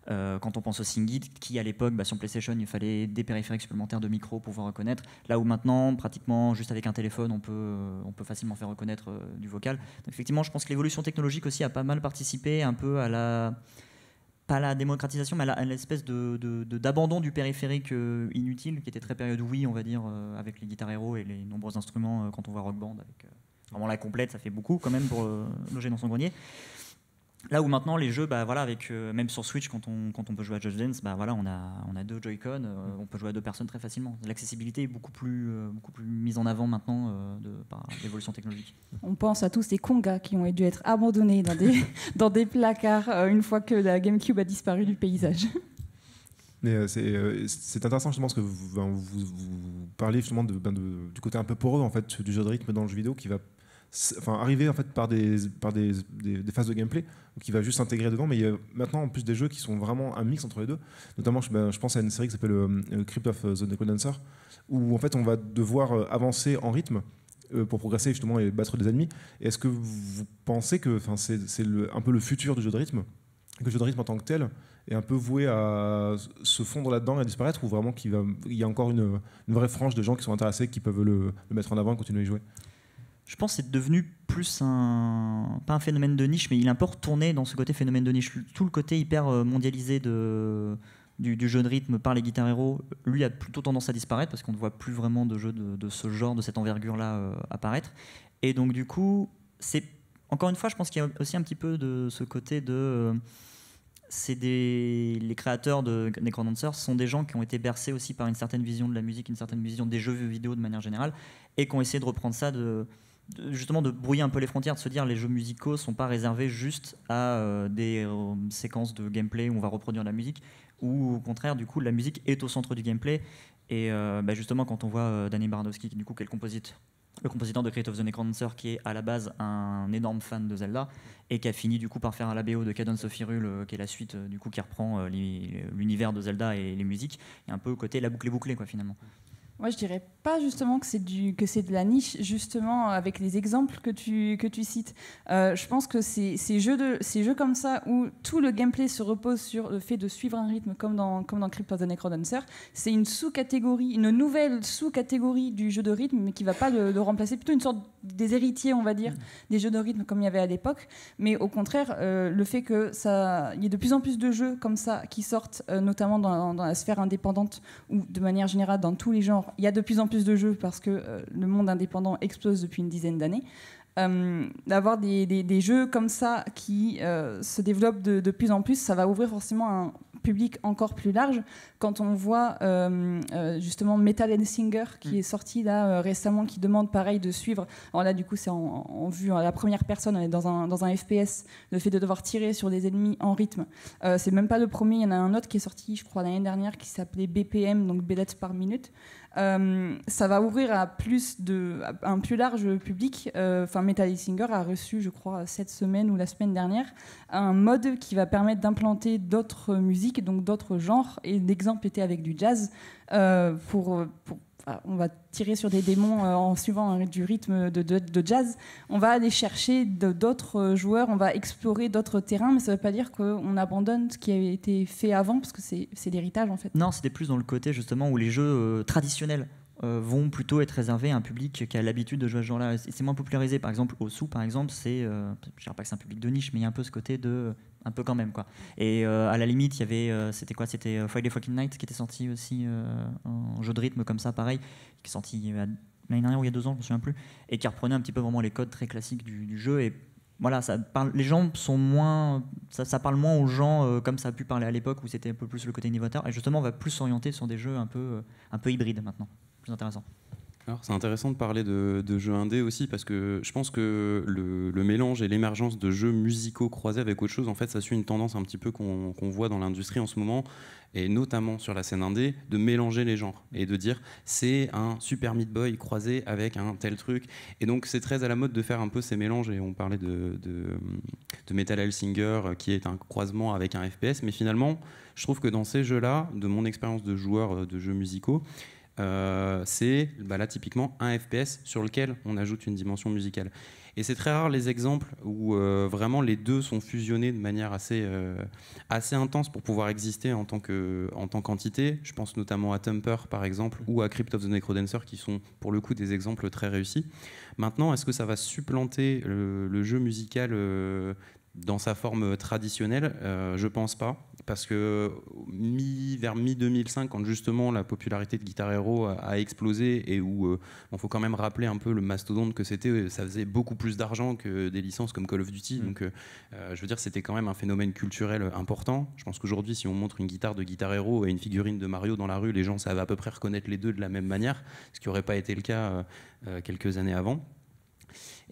D: Euh, quand on pense au SingGit, qui à l'époque, bah, sur PlayStation, il fallait des périphériques supplémentaires de micro pour pouvoir reconnaître. Là où maintenant, pratiquement juste avec un téléphone, on peut, euh, on peut facilement faire reconnaître euh, du vocal. Donc, effectivement, je pense que l'évolution technologique aussi a pas mal participé un peu à la pas la démocratisation, mais à l'espèce d'abandon de, du périphérique inutile, qui était très période oui, on va dire, avec les guitares héros et les nombreux instruments quand on voit Rock Band. Avec, Vraiment la complète, ça fait beaucoup quand même pour euh, loger dans son grenier. Là où maintenant les jeux, bah voilà, avec euh, même sur Switch quand on, quand on peut jouer à Just Dance, bah voilà, on a on a deux Joy-Con, euh, mm. on peut jouer à deux personnes très facilement. L'accessibilité est beaucoup plus beaucoup plus mise en avant maintenant de, par l'évolution technologique.
C: On pense à tous ces congas qui ont dû être abandonnés dans des dans des placards une fois que la GameCube a disparu du paysage.
A: Mais c'est intéressant je pense que vous, vous, parlez justement ben, de, du côté un peu poreux en fait du jeu de rythme dans le jeu vidéo qui va enfin, arriver en fait par des, par des, des, phases de gameplay qui va juste s'intégrer dedans. Mais il y a maintenant en plus des jeux qui sont vraiment un mix entre les deux. Notamment, je, ben, pense à une série qui s'appelle euh, euh, Crypt of euh, the Necrodancer, où en fait on va devoir avancer en rythme pour progresser justement et battre des ennemis. Est-ce que vous pensez que c'est un peu le futur du jeu de rythme que le jeu de rythme en tant que tel est un peu voué à se fondre là-dedans et à disparaître ou vraiment qu'il y a encore une, vraie frange de gens qui sont intéressés, qui peuvent le, le mettre en avant et continuer à y jouer je pense, c'est devenu
D: plus un. pas un phénomène de niche, mais il importe tourner dans ce côté phénomène de niche. Tout le côté hyper euh, mondialisé de. Du, jeu de rythme par les guitares héros, lui a plutôt tendance à disparaître parce qu'on ne voit plus vraiment de jeux de, ce genre, de cette envergure-là euh, apparaître. Et donc du coup, c'est encore une fois, je pense qu'il y a aussi un petit peu de ce côté de... Euh, c'est des les créateurs de Necromancer sont des gens qui ont été bercés aussi par une certaine vision de la musique, une certaine vision des jeux vidéo de manière générale, et qui ont essayé de reprendre ça de justement de brouiller un peu les frontières, de se dire les jeux musicaux ne sont pas réservés juste à euh, des euh, séquences de gameplay où on va reproduire la musique, ou au contraire, du coup, la musique est au centre du gameplay. Et euh, bah, justement, quand on voit Danny Baranowski, du coup, est le, compositeur de Create of the Necromancer, qui est à la base un énorme fan de Zelda, et qui a fini du coup par faire un labéo de Cadence of Hyrule, qui est la suite du coup qui reprend l'univers de Zelda et les musiques, il y a un peu au côté la boucle est bouclée, quoi, finalement.
C: Moi, je dirais pas justement que c'est du que c'est de la niche justement avec les exemples que tu que tu cites. Euh, je pense que ces, ces jeux de ces jeux comme ça où tout le gameplay se repose sur le fait de suivre un rythme comme dans comme dans Crypt of the Necrodancer, c'est une sous-catégorie, une nouvelle sous-catégorie du jeu de rythme mais qui va pas le, remplacer, plutôt une sorte des héritiers, on va dire, mm. des jeux de rythme comme il y avait à l'époque. Mais au contraire, euh, le fait que ça, il y ait de plus en plus de jeux comme ça qui sortent, euh, notamment dans, la sphère indépendante ou de manière générale dans tous les genres, il y a de plus en plus de jeux parce que euh, le monde indépendant explose depuis une dizaine d'années. D'avoir des, jeux comme ça qui se développent de plus en plus, ça va ouvrir forcément un public encore plus large. Quand on voit euh, euh, justement Metal and Singer qui mm. est sorti là euh, récemment, qui demande pareil de suivre. Alors là, du coup, c'est en, vue à hein, la première personne, dans un, FPS, le fait de devoir tirer sur des ennemis en rythme. c'est même pas le premier, il y en a un autre qui est sorti, je crois, l'année dernière, qui s'appelait BPM, donc Bellets par minute. Euh, ça va ouvrir à plus de un plus large public. Euh, enfin, Singer a reçu, je crois, cette semaine ou la semaine dernière, un mode qui va permettre d'implanter d'autres musiques, donc d'autres genres. Et d'exemple était avec du jazz euh, pour, pour ah, on va tirer sur des démons euh, en suivant hein, du rythme de, jazz. On va aller chercher d'autres euh, joueurs, on va explorer d'autres terrains, mais ça ne veut pas dire qu'on abandonne ce qui avait été fait avant, parce que c'est l'héritage en fait.
D: Non, c'était plus dans le côté justement où les jeux euh, traditionnels euh, vont plutôt être réservés à un public qui a l'habitude de jouer à ce genre-là. C'est moins popularisé, par exemple, au sous, par exemple, c'est, euh, Je ne dirais pas que c'est un public de niche, mais il y a un peu ce côté de, un peu quand même, quoi. Et euh, à la limite, il y avait, c'était quoi C'était Friday Fucking Night qui était sorti aussi en jeu de rythme comme ça, pareil, qui est sorti l'année dernière ou il y a deux ans, je me souviens plus, et qui reprenait un petit peu vraiment les codes très classiques du, jeu et voilà, ça parle, les gens sont moins, ça, parle moins aux gens comme ça a pu parler à l'époque où c'était un peu plus le côté innovateur. Et justement, on va plus s'orienter sur des jeux un peu, un peu hybrides maintenant intéressant.
E: Alors
B: c'est intéressant de parler de, jeux indés aussi parce que je pense que le, mélange et l'émergence de jeux musicaux croisés avec autre chose, en fait, ça suit une tendance un petit peu qu'on voit dans l'industrie en ce moment et notamment sur la scène indé de mélanger les genres et de dire c'est un Super Meat Boy croisé avec un tel truc et donc c'est très à la mode de faire un peu ces mélanges et on parlait de, de, de Metal Hellsinger qui est un croisement avec un FPS mais finalement je trouve que dans ces jeux là de mon expérience de joueur euh, de jeux musicaux euh, c'est bah là typiquement un FPS sur lequel on ajoute une dimension musicale. Et c'est très rare les exemples où euh, vraiment les deux sont fusionnés de manière assez, euh, assez intense pour pouvoir exister en tant, que, en tant qu'entité. Je pense notamment à Tumper par exemple ou à Crypt of the Necrodancer qui sont pour le coup des exemples très réussis. Maintenant, est-ce que ça va supplanter le, le jeu musical dans sa forme traditionnelle Je pense pas parce que euh, mi, vers mi-2005, quand justement la popularité de Guitar Hero a, explosé et où il euh, faut quand même rappeler un peu le mastodonte que c'était, euh, ça faisait beaucoup plus d'argent que des licences comme Call of Duty. Mm. Donc je veux dire, c'était quand même un phénomène culturel important. Je pense qu'aujourd'hui, si on montre une guitare de Guitar Hero et une figurine de Mario dans la rue, les gens savent à peu près reconnaître les deux de la même manière, ce qui n'aurait pas été le cas quelques années avant.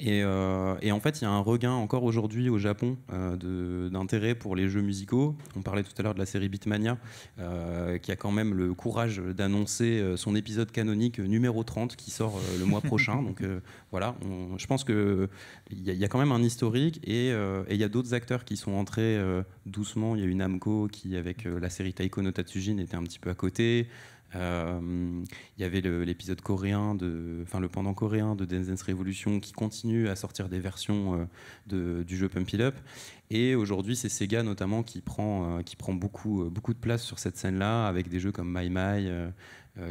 B: Euh, et, en fait, il y a un regain encore aujourd'hui au Japon euh, d'intérêt pour les jeux musicaux. On parlait tout à l'heure de la série Beatmania, euh, qui a quand même le courage d'annoncer son épisode canonique numéro 30 qui sort le mois prochain. Donc voilà, je pense qu'il y, y, a quand même un historique et il y a d'autres acteurs qui sont entrés doucement. Il y a eu Namco qui, avec la série Taiko no Tatsujin, était un petit peu à côté. Il euh, y avait l'épisode coréen, de, enfin le pendant coréen de Dance Dance Revolution qui continue à sortir des versions euh, de, du jeu Pump It Up. Et aujourd'hui, c'est Sega notamment qui prend, euh, qui prend beaucoup, beaucoup de place sur cette scène-là, avec des jeux comme My My,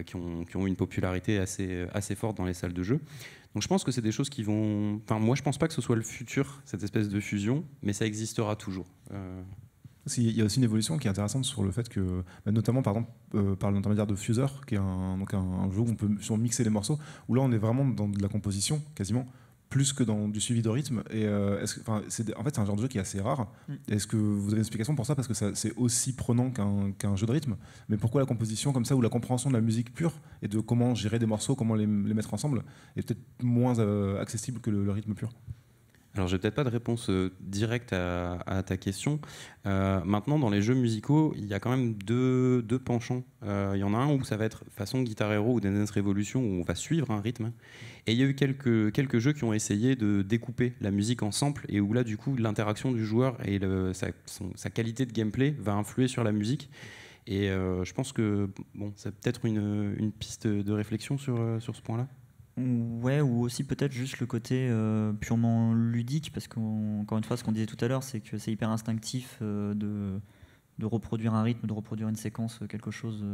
B: qui, ont, une popularité assez, assez forte dans les salles de jeu. Donc je pense que c'est des choses qui vont... Enfin, moi, je pense pas que ce soit le futur, cette espèce de fusion, mais ça existera toujours. Il y a aussi une évolution
A: qui est intéressante sur le fait que, bah, notamment par, exemple, euh, par l'intermédiaire de Fuser, qui est un, jeu où on peut mixer les morceaux, où là on est vraiment dans de la composition quasiment plus que dans du suivi de rythme. Et euh, en fait, c'est un genre de jeu qui est assez rare. Mm. Est-ce que vous avez une explication pour ça Parce que c'est aussi prenant qu'un jeu de rythme. Mais pourquoi la composition comme ça, ou la compréhension de la musique pure, et de comment gérer des morceaux, comment les, mettre ensemble, est peut-être moins euh, accessible que le rythme pur
B: alors, n'ai peut-être pas de réponse euh, directe à, ta question. Euh, maintenant, dans les jeux musicaux, il y a quand même deux, deux penchants. Euh, il y en a un où ça va être façon Guitar Hero ou Dance Revolution, où on va suivre un rythme. Et il y a eu quelques, quelques jeux qui ont essayé de découper la musique en samples, et où là, du coup, l'interaction du joueur et sa, qualité de gameplay va influer sur la musique. Et je pense que bon, c'est peut-être une, une, piste de réflexion sur, sur ce point-là.
D: Ouais, ou aussi peut-être juste le côté euh, purement ludique, parce qu'encore une fois, ce qu'on disait tout à l'heure, c'est que c'est hyper instinctif euh, de, de, reproduire un rythme, de reproduire une séquence, euh, quelque chose,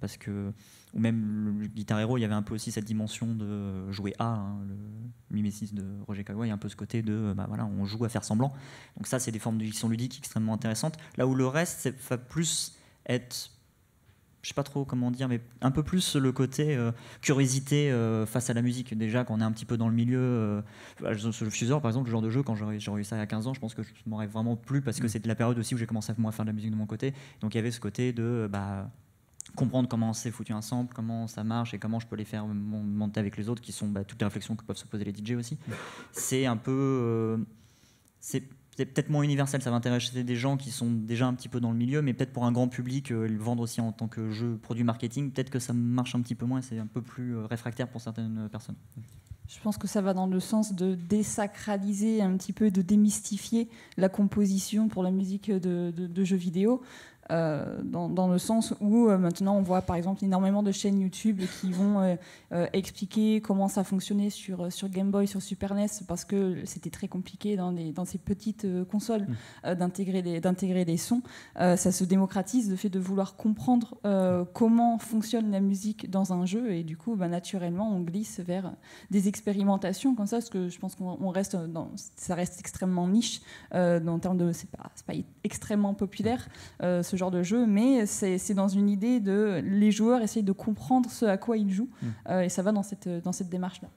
D: parce que, ou même le Guitar Hero, il y avait un peu aussi cette dimension de jouer à, hein, le mimesis de Roger Kawa, il y a un peu ce côté de, bah voilà, on joue à faire semblant. Donc ça, c'est des formes de sont ludique extrêmement intéressantes, là où le reste, c'est plus être je sais pas trop comment dire, mais un peu plus le côté euh, curiosité euh, face à la musique. Déjà, qu'on est un petit peu dans le milieu, le euh, Fusor, par exemple, le genre de jeu, quand j'aurais eu ça à 15 ans, je pense que je m'aurais vraiment plus, parce que mm. c'était la période aussi où j'ai commencé à, faire de la musique de mon côté. Donc il y avait ce côté de bah, comprendre comment c'est foutu un sample, comment ça marche et comment je peux les faire monter avec les autres, qui sont bah, toutes les réflexions que peuvent se poser les DJ aussi. Mm. C'est un peu c'est peut-être moins universel, ça va intéresser des gens qui sont déjà un petit peu dans le milieu, mais peut-être pour un grand public, euh, le vendre aussi en tant que jeu produit marketing, peut-être que ça marche un petit peu moins, c'est un peu plus euh, réfractaire pour certaines euh, personnes.
C: Je pense que ça va dans le sens de désacraliser un petit peu, de démystifier la composition pour la musique de jeux vidéo. Euh, dans, le sens où euh, maintenant on voit par exemple énormément de chaînes YouTube qui vont euh, expliquer comment ça fonctionnait sur, sur Game Boy, sur Super NES, parce que c'était très compliqué dans, dans ces petites consoles mmh. d'intégrer des, d'intégrer des sons. ça se démocratise, le fait de vouloir comprendre comment fonctionne la musique dans un jeu, et du coup bah, naturellement on glisse vers des expérimentations comme ça, parce que je pense qu'on reste dans, ça reste extrêmement niche, en termes de, c'est pas, pas extrêmement populaire, ce genre de jeu, mais c'est dans une idée de les joueurs essayent de comprendre ce à quoi ils jouent, hmm. euh, et ça va dans cette, dans cette démarche-là.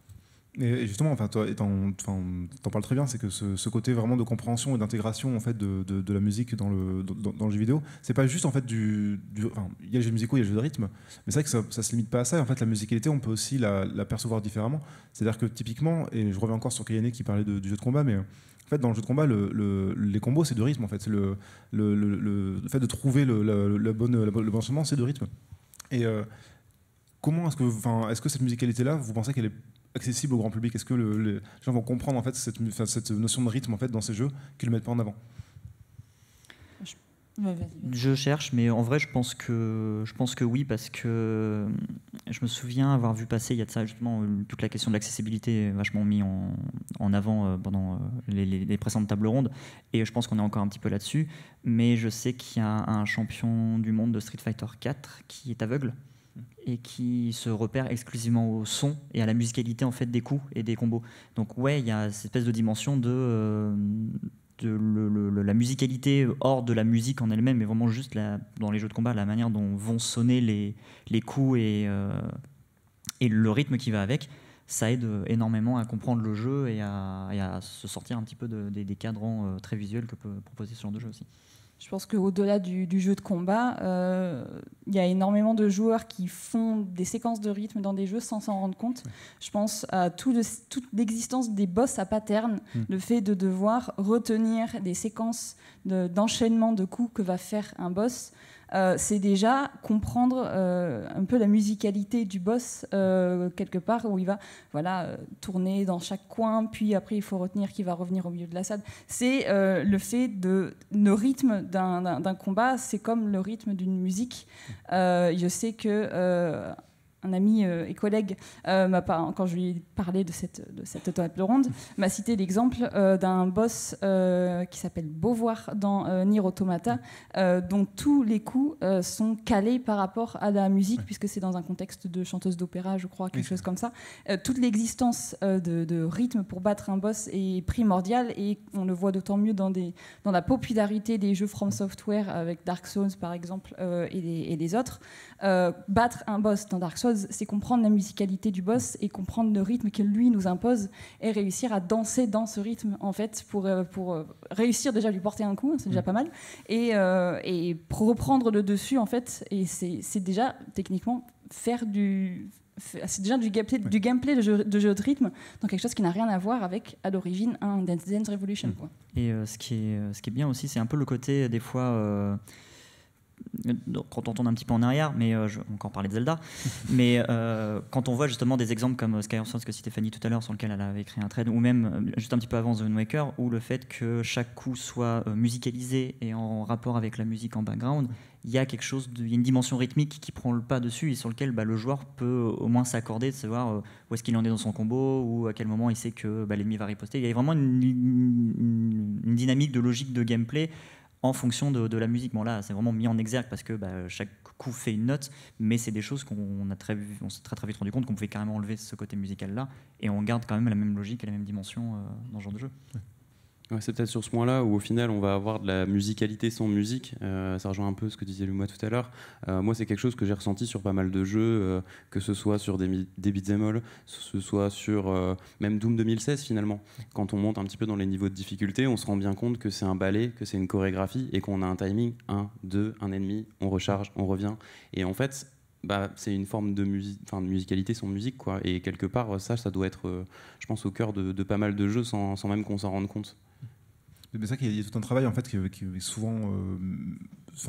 A: Et justement, enfin, toi, t'en, en parles très bien, c'est que ce, côté vraiment de compréhension et d'intégration en fait de, de, la musique dans le dans, dans le jeu vidéo, c'est pas juste en fait du, enfin, il y a les jeux musicaux, il y a les jeux de rythme, mais c'est vrai que ça, ne se limite pas à ça. en fait, la musicalité, on peut aussi la, percevoir différemment. C'est-à-dire que typiquement, et je reviens encore sur Kayane qui parlait du jeu de combat, mais en fait, dans le jeu de combat, les combos, c'est de rythme. En fait, c'est le, le, fait de trouver le, le bonne, le bon c'est de rythme. Et euh, comment est-ce que, est-ce que cette musicalité-là, vous pensez qu'elle est accessible au grand public Est-ce que les gens vont comprendre en fait cette, cette, notion de rythme en fait dans ces jeux qu'ils ne mettent pas en avant je
D: cherche, mais en vrai, je pense que je pense que oui, parce que euh, je me souviens avoir vu passer il y a de ça justement euh, toute la question de l'accessibilité vachement mis en, avant euh, pendant les, les, les, précédentes tables rondes, et je pense qu'on est encore un petit peu là-dessus. Mais je sais qu'il y a un champion du monde de Street Fighter 4 qui est aveugle et qui se repère exclusivement au son et à la musicalité en fait des coups et des combos. Donc ouais, il y a cette espèce de dimension de, euh, la musicalité hors de la musique en elle-même, mais vraiment juste dans les jeux de combat, la manière dont vont sonner les, les coups et, euh, et le rythme qui va avec, ça aide euh, énormément à comprendre le jeu et à, se sortir un petit peu des, des, cadrans très visuels que peut proposer ce genre de jeu aussi. Je pense qu'au-delà du, jeu de
C: combat, euh, il y a énormément de joueurs qui font des séquences de rythme dans des jeux sans s'en rendre compte. Je pense à toute l'existence des boss à pattern, hmm. le fait de devoir retenir des séquences d'enchaînement de, coups que va faire un boss. Euh, c'est déjà comprendre euh, un peu la musicalité du boss euh, quelque part où il va voilà tourner dans chaque coin, puis après il faut retenir qu'il va revenir au milieu de la salle. C'est le fait de le rythme d'un combat, c'est comme le rythme d'une musique. je sais que un ami euh, et collègue, euh, m'a quand je lui ai parlé de cette, de cette table ronde, m'a cité l'exemple euh, d'un boss qui s'appelle Beauvoir dans Nier Automata, dont tous les coups sont calés par rapport à la musique, puisque c'est dans un contexte de chanteuse d'opéra, je crois, quelque chose comme ça. toute l'existence de, rythme pour battre un boss est primordiale, et on le voit d'autant mieux dans, des, dans la popularité des jeux From Software, avec Dark Souls par exemple, et et, les, autres. battre un boss dans Dark Souls, c'est comprendre la musicalité du boss et comprendre le rythme que lui nous impose et réussir à danser dans ce rythme, en fait, pour, euh, pour euh, réussir déjà à lui porter un coup, hein, c'est déjà mm. pas mal, et, euh, et reprendre le dessus, en fait, et c'est déjà techniquement faire du c'est déjà du gameplay, du gameplay de, jeu, de, jeu, de rythme, dans quelque chose qui n'a rien à voir avec, à l'origine, un Dance Dance Revolution. Mm. Quoi.
D: Et ce, qui est, ce qui est bien aussi, c'est un peu le côté, des fois, euh, euh, quand on tourne un petit peu en arrière, mais euh, je vais encore parler de Zelda, mais euh, quand on voit justement des exemples comme Skyward Sword que citait Fanny tout à l'heure, sur lequel elle avait créé un trade, ou même juste un petit peu avant The Waker, où le fait que chaque coup soit musicalisé et en rapport avec la musique en background, il y a quelque chose, une dimension rythmique qui prend le pas dessus et sur lequel bah, le joueur peut au moins s'accorder de savoir où est-ce qu'il en est dans son combo ou à quel moment il sait que bah, l'ennemi va riposter. Il y a vraiment une dynamique de logique de gameplay en fonction de, la musique. Bon là, c'est vraiment mis en exergue parce que bah, chaque coup fait une note, mais c'est des choses qu'on a très, on s'est très très vite rendu compte qu'on pouvait carrément enlever ce côté musical là, et on garde quand même la même logique et la même dimension euh, dans ce genre de jeu
B: c'est peut-être sur ce point-là où au final on va avoir de la musicalité sans musique. Euh, ça rejoint un peu ce que disait Lumo tout à l'heure. Euh, moi, c'est quelque chose que j'ai ressenti sur pas mal de jeux, euh, que ce soit sur des, des beat'em que ce soit sur même Doom 2016 finalement. Quand on monte un petit peu dans les niveaux de difficulté, on se rend bien compte que c'est un ballet, que c'est une chorégraphie et qu'on a un timing 1, 2, un ennemi, on recharge, on revient. Et en fait, bah, c'est une forme de, musique, de musicalité sans musique. Quoi. Et quelque part, ça, ça doit être, je pense, au cœur de, pas mal de jeux sans, sans même qu'on s'en rende compte.
A: C'est ça, qu'il y a tout un travail en fait qui, est souvent, euh,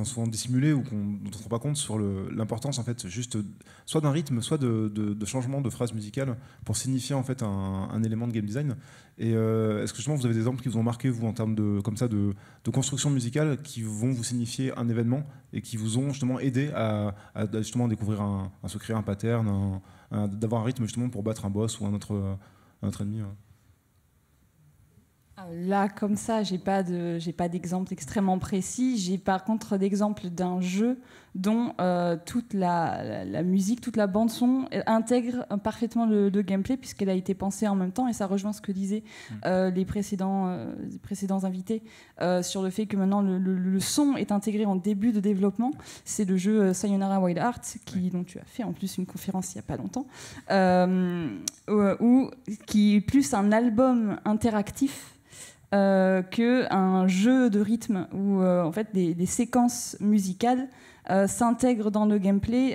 A: souvent dissimulé ou qu'on, ne se rend pas compte sur l'importance en fait juste soit d'un rythme, soit de, changement de phrase musicale pour signifier en fait un, élément de game design. Et euh, est-ce que justement vous avez des exemples qui vous ont marqué vous en termes de comme ça de, construction musicale qui vont vous signifier un événement et qui vous ont justement aidé à, justement découvrir un, un secret, un pattern, d'avoir un rythme justement pour battre un boss ou un autre, un ennemi. Hein
C: Là, comme ça, j'ai pas de, j'ai pas d'exemple extrêmement précis. J'ai par contre d'exemple d'un jeu dont euh, toute la, musique, toute la bande son intègre parfaitement le, gameplay puisqu'elle a été pensée en même temps et ça rejoint ce que disaient mm. euh, les, précédents, euh, précédents invités sur le fait que maintenant le, son est intégré en début de développement. C'est le jeu Sayonara Wild Hearts qui, dont tu as fait en plus une conférence il n'y a pas longtemps, ou qui est plus un album interactif euh, que un jeu de rythme ou euh, en fait des, séquences musicales euh, s'intègrent dans le gameplay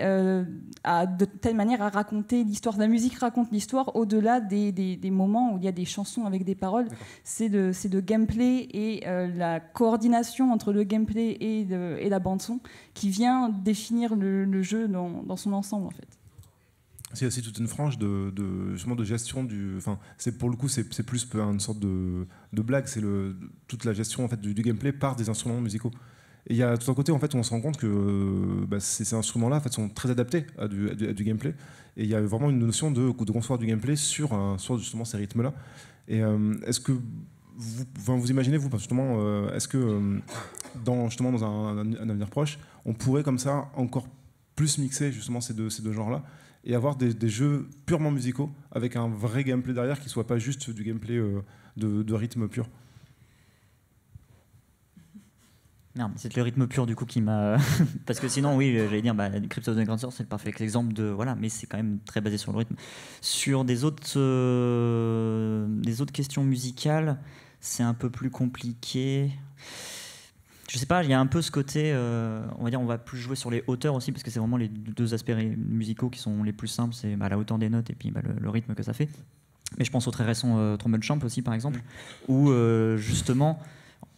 C: à, de telle manière à raconter l'histoire. La musique raconte l'histoire au-delà des, moments où il y a des chansons avec des paroles. C'est de, de, gameplay et la coordination entre le gameplay et, la bande son qui vient définir le, jeu dans, dans son ensemble en fait
A: c'est aussi toute une frange de, justement de gestion du. Enfin, c'est pour le coup, c'est plus une sorte de, de blague. C'est toute la gestion en fait du, gameplay par des instruments musicaux. Et il y a tout un côté en fait où on se rend compte que bah, ces, instruments-là en fait, sont très adaptés à du, gameplay. Et il y a vraiment une notion de, de construire du gameplay sur, sur justement ces rythmes-là. Et euh, est-ce que vous, vous imaginez vous justement, euh, est-ce que euh, dans justement dans un, avenir proche, on pourrait comme ça encore plus mixer justement ces ces deux genres-là et avoir des, jeux purement musicaux avec un vrai gameplay derrière qui soit pas juste du gameplay euh, de, rythme pur. c'est le rythme
D: pur du coup qui m'a. Parce que sinon, oui, j'allais dire, bah, Crypto the Grand c'est le parfait exemple de. Voilà, mais c'est quand même très basé sur le rythme. Sur des autres, euh, des autres questions musicales, c'est un peu plus compliqué je sais pas, il y a un peu ce côté, euh, on va dire, on va plus jouer sur les hauteurs aussi, parce que c'est vraiment les deux aspects musicaux qui sont les plus simples, c'est bah, la hauteur des notes et puis bah, le, rythme que ça fait. Mais je pense au très récent euh, Trombone Champ aussi, par exemple, mm. où euh, justement,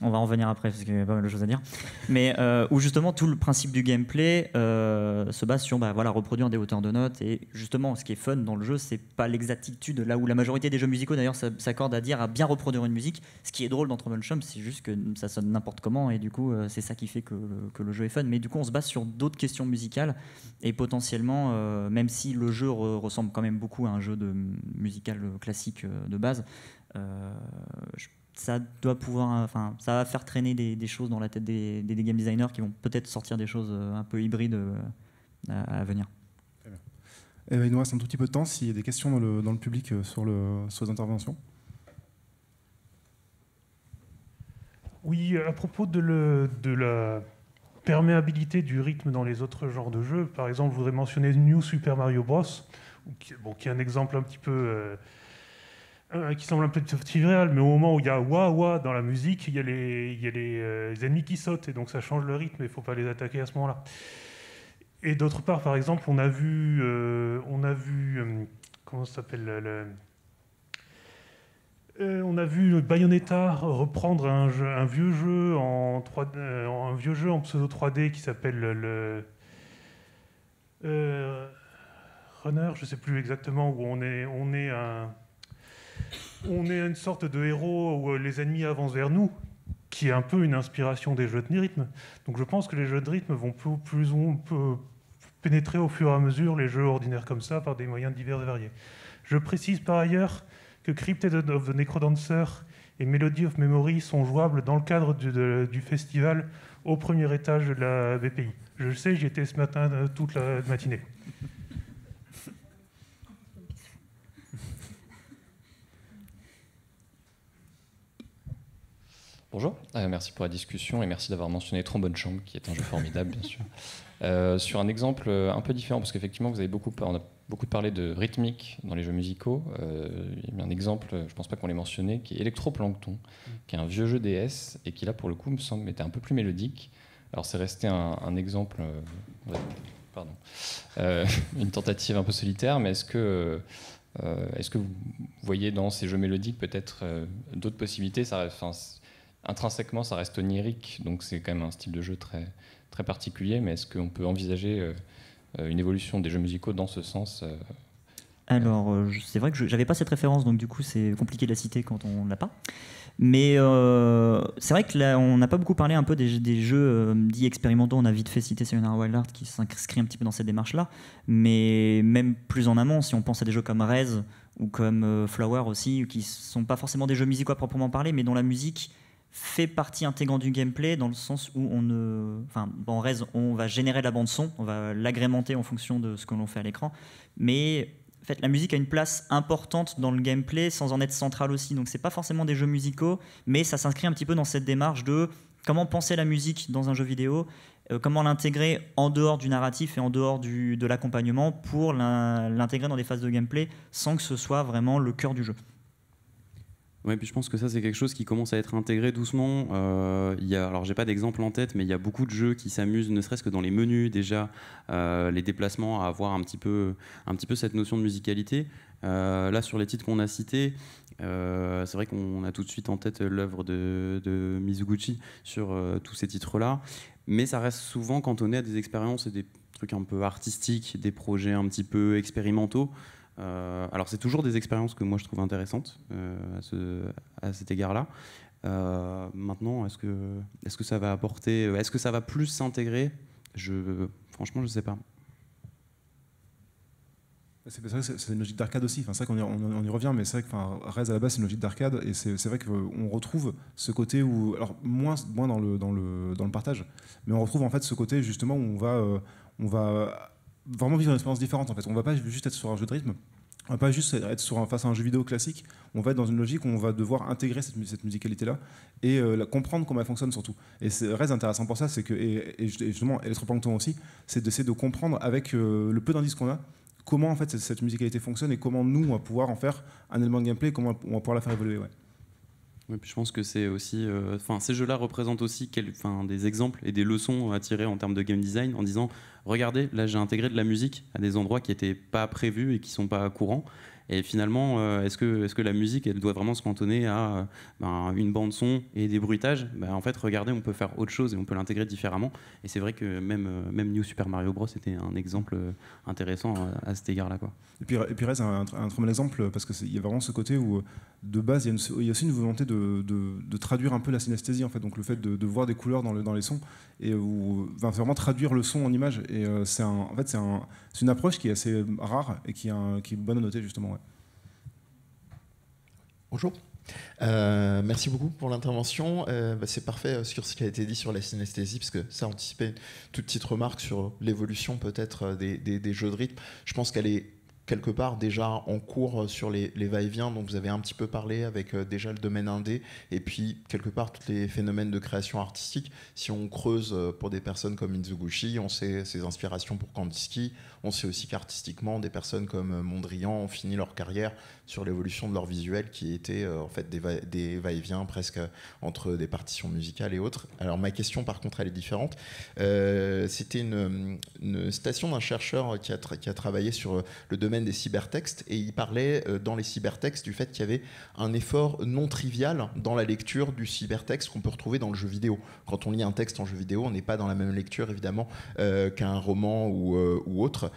D: on va en venir après parce qu'il y a pas mal de choses à dire, mais euh, où justement tout le principe du gameplay euh, se base sur bah, voilà, reproduire des hauteurs de notes et justement ce qui est fun dans le jeu c'est pas l'exactitude là où la majorité des jeux musicaux d'ailleurs s'accordent à dire à bien reproduire une musique, ce qui est drôle dans Trouble c'est juste que ça sonne n'importe comment et du coup euh, c'est ça qui fait que le, jeu est fun, mais du coup on se base sur d'autres questions musicales et potentiellement même si le jeu ressemble quand même beaucoup à un jeu de musical classique de base, je ça doit pouvoir, euh, enfin, ça va faire traîner des, choses dans la tête des, game designers qui vont peut-être sortir des choses euh, un peu hybrides euh,
A: à, venir. Eh ben, il nous reste un tout petit peu de temps s'il y a des questions dans le, public sur, le, les interventions.
E: Oui, à propos de, la perméabilité du rythme dans les autres genres de jeux, par exemple, je voudrais mentionner New Super Mario Bros., qui, bon, qui est un exemple un petit peu... Euh, qui semble un peu trivial, mais au moment où il y a wa wa dans la musique, il y a, les, y a euh, les, ennemis qui sautent, et donc ça change le rythme, il ne faut pas les attaquer à ce moment-là. Et d'autre part, par exemple, on a vu, euh, on a vu comment ça s'appelle le, on a vu Bayonetta reprendre un, un vieux jeu en 3 un vieux jeu en pseudo 3D qui s'appelle le Runner, je sais plus exactement où on est, on est on est une sorte de héros où euh, les ennemis avancent vers nous, qui est un peu une inspiration des jeux de rythme. Donc je pense que les jeux de rythme vont plus, plus on peut pénétrer au fur et à mesure les jeux ordinaires comme ça par des moyens divers et variés. Je précise par ailleurs que Crypted of the Necrodancer et Melody of Memory sont jouables dans le cadre du, festival au premier étage de la BPI. Je sais, j'y étais ce matin euh, toute la matinée.
B: Bonjour, ah, merci pour la discussion et merci d'avoir mentionné Trombone Chambre, qui est un jeu formidable, bien sûr. Euh, sur un exemple euh, un peu différent, parce qu'effectivement, vous avez beaucoup, on a beaucoup parlé de rythmique dans les jeux musicaux. Euh, il y a un exemple, je ne pense pas qu'on l'ait mentionné, qui est Electroplankton, mm. qui est un vieux jeu DS et qui, là, pour le coup, me semble, était un peu plus mélodique. Alors, c'est resté un, exemple. pardon. une tentative un peu solitaire, mais est-ce que. Est-ce que vous voyez dans ces jeux mélodiques peut-être d'autres possibilités ça, intrinsèquement, ça reste onirique, donc c'est quand même un style de jeu très, très particulier, mais est-ce qu'on peut envisager euh, euh, une évolution des jeux musicaux dans ce sens euh,
D: alors, c'est vrai que j'avais n'avais pas cette référence, donc du coup, c'est compliqué de la citer quand on ne l'a pas. Mais c'est vrai que là, on n'a pas beaucoup parlé un peu des, jeux dits expérimentaux. On a vite fait citer Sayonara Wild Art qui s'inscrit un petit peu dans cette démarche-là. Mais même plus en amont, si on pense à des jeux comme Rez ou comme Flower aussi, qui sont pas forcément des jeux musicaux à proprement parler, mais dont la musique fait partie intégrante du gameplay dans le sens où on ne, enfin, on va générer la bande son, on va l'agrémenter en fonction de ce que l'on fait à l'écran, mais en fait, la musique a une place importante dans le gameplay sans en être centrale aussi. Donc, c'est pas forcément des jeux musicaux, mais ça s'inscrit un petit peu dans cette démarche de comment penser la musique dans un jeu vidéo, euh, comment l'intégrer en dehors du narratif et en dehors de l'accompagnement pour l'intégrer dans des phases de gameplay sans que ce soit vraiment le cœur du jeu.
B: Oui, puis je pense que ça, c'est quelque chose qui commence à être intégré doucement. Euh, je y alors, j'ai pas d'exemple en tête, mais il y a beaucoup de jeux qui s'amusent, ne serait-ce que dans les menus déjà, euh, les déplacements, à avoir un petit, peu, un petit peu cette notion de musicalité. Euh, là, sur les titres qu'on a cités, euh, c'est vrai qu'on a tout de suite en tête l'œuvre de, Mizuguchi sur tous ces titres-là, mais ça reste souvent cantonné à des expériences et des trucs un peu artistiques, des projets un petit peu expérimentaux. Euh, alors c'est toujours des expériences que moi je trouve intéressantes euh, à, cet égard-là. Euh, maintenant, est-ce que, est que ça va apporter, est-ce que ça va plus s'intégrer je, Franchement, je ne sais pas.
A: C'est c'est une logique d'arcade aussi. Enfin, c'est vrai qu'on y, on y, revient, mais c'est vrai que enfin, à la base c'est une logique d'arcade et c'est vrai qu'on retrouve ce côté où, alors moins, moins dans, le, dans, le, dans le partage, mais on retrouve en fait ce côté justement où on va, on va vraiment vivre une expérience différente. En fait, on va pas juste être sur un jeu de rythme. On va pas juste être sur un, face à un jeu vidéo classique. On va être dans une logique où on va devoir intégrer cette, cette musicalité-là et euh, la, comprendre comment elle fonctionne surtout. Et ce reste intéressant pour ça, c'est que et, et justement Electroplankton aussi, c'est d'essayer de comprendre avec euh, le peu d'indices qu'on a comment en fait cette, musicalité fonctionne et comment nous on va pouvoir en faire un élément de gameplay, comment on va pouvoir la faire évoluer
B: je pense que c'est aussi, euh, enfin, ces jeux-là représentent aussi des exemples et des leçons à tirer en termes de game design en disant, regardez, là j'ai intégré de la musique à des endroits qui n'étaient pas prévus et qui sont pas courants. Et finalement, euh, est-ce que, la musique, elle doit vraiment se cantonner à euh, ben, une bande son et des bruitages ben, En fait, regardez, on peut faire autre chose et on peut l'intégrer différemment. Et c'est vrai que même, même New Super Mario Bros. était un exemple intéressant à, à cet égard-là. quoi.
A: Et puis, et puis un, très bon exemple, parce qu'il y a vraiment ce côté où, de base, il y, a, aussi une volonté de, de, traduire un peu la synesthésie, en fait, donc le fait de, voir des couleurs dans, le, dans les sons, et où, vraiment traduire le son en image. Et euh, c'est un, en fait, c'est un, une approche qui est assez rare et qui, est, qui est bonne à noter,
F: justement. Ouais. Bonjour. Euh, merci beaucoup pour l'intervention. Euh, bah, c'est parfait sur ce qui a été dit sur la synesthésie, parce que ça anticipait toute petite remarque sur l'évolution peut-être des, des, jeux de rythme. Je pense qu'elle est quelque part déjà en cours euh, sur les, va-et-vient dont vous avez un petit peu parlé avec euh, déjà le domaine indé et puis quelque part tous les phénomènes de création artistique. Si on creuse euh, pour des personnes comme Mizuguchi, on sait ses inspirations pour Kandinsky, on sait aussi qu'artistiquement des personnes comme Mondrian ont fini leur carrière sur l'évolution de leur visuel qui était euh, en fait des, va et vient presque euh, entre des partitions musicales et autres. Alors ma question par contre elle est différente. Euh, c'était une, une, citation d'un chercheur qui a, qui a, travaillé sur le domaine des cybertextes et il parlait dans les cybertextes du fait qu'il y avait un effort non trivial dans la lecture du cybertexte qu'on peut retrouver dans le jeu vidéo. Quand on lit un texte en jeu vidéo, on n'est pas dans la même lecture évidemment qu'un roman ou, ou autre.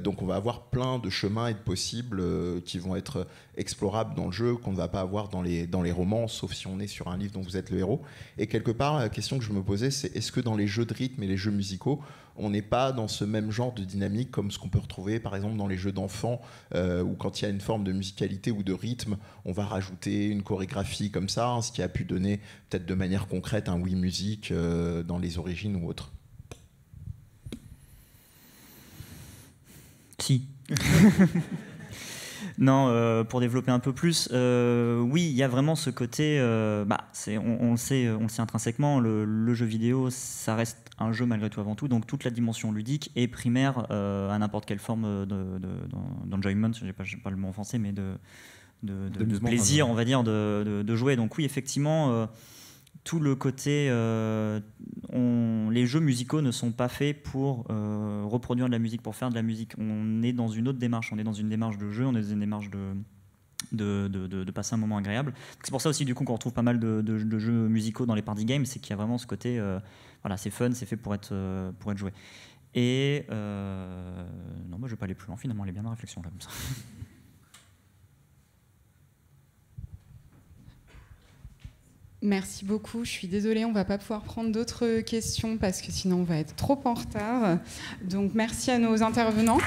F: donc on va avoir plein de chemins et de possibles qui vont être explorable dans le jeu qu'on ne va pas avoir dans les, dans les romans, sauf si on est sur un livre dont vous êtes le héros. Et quelque part, la question que je me posais, c'est est-ce que dans les jeux de rythme et les jeux musicaux, on n'est pas dans ce même genre de dynamique comme ce qu'on peut retrouver par exemple dans les jeux d'enfants, euh, où quand il y a une forme de musicalité ou de rythme, on va rajouter une chorégraphie comme ça, hein, ce qui a pu donner peut-être de manière concrète un oui musique euh, dans les origines ou autre.
D: Si. Non, euh, pour développer un peu plus, euh, oui, il y a vraiment ce côté, euh, bah, on, le sait, intrinsèquement, le, jeu vidéo, ça reste un jeu malgré tout avant tout, donc toute la dimension ludique est primaire à n'importe quelle forme de, d'enjoyment, je n'ai pas, pas, le mot français, mais de, de, plaisir, on va dire, de, jouer. Donc oui, effectivement tout le côté les jeux musicaux ne sont pas faits pour euh, reproduire de la musique, pour faire de la musique. On est dans une autre démarche, on est dans une démarche de jeu, on est dans une démarche de, passer un moment agréable. C'est pour ça aussi du coup qu'on retrouve pas mal de, jeux musicaux dans les party games, c'est qu'il y a vraiment ce côté, euh, voilà, c'est fun, c'est fait pour être, euh, joué. Et non, moi je vais pas aller plus loin. Finalement, elle est bien la réflexion là comme ça.
C: Merci beaucoup. Je suis désolée, on va pas pouvoir prendre d'autres questions parce que sinon on va être trop en retard. Donc merci à nos intervenants.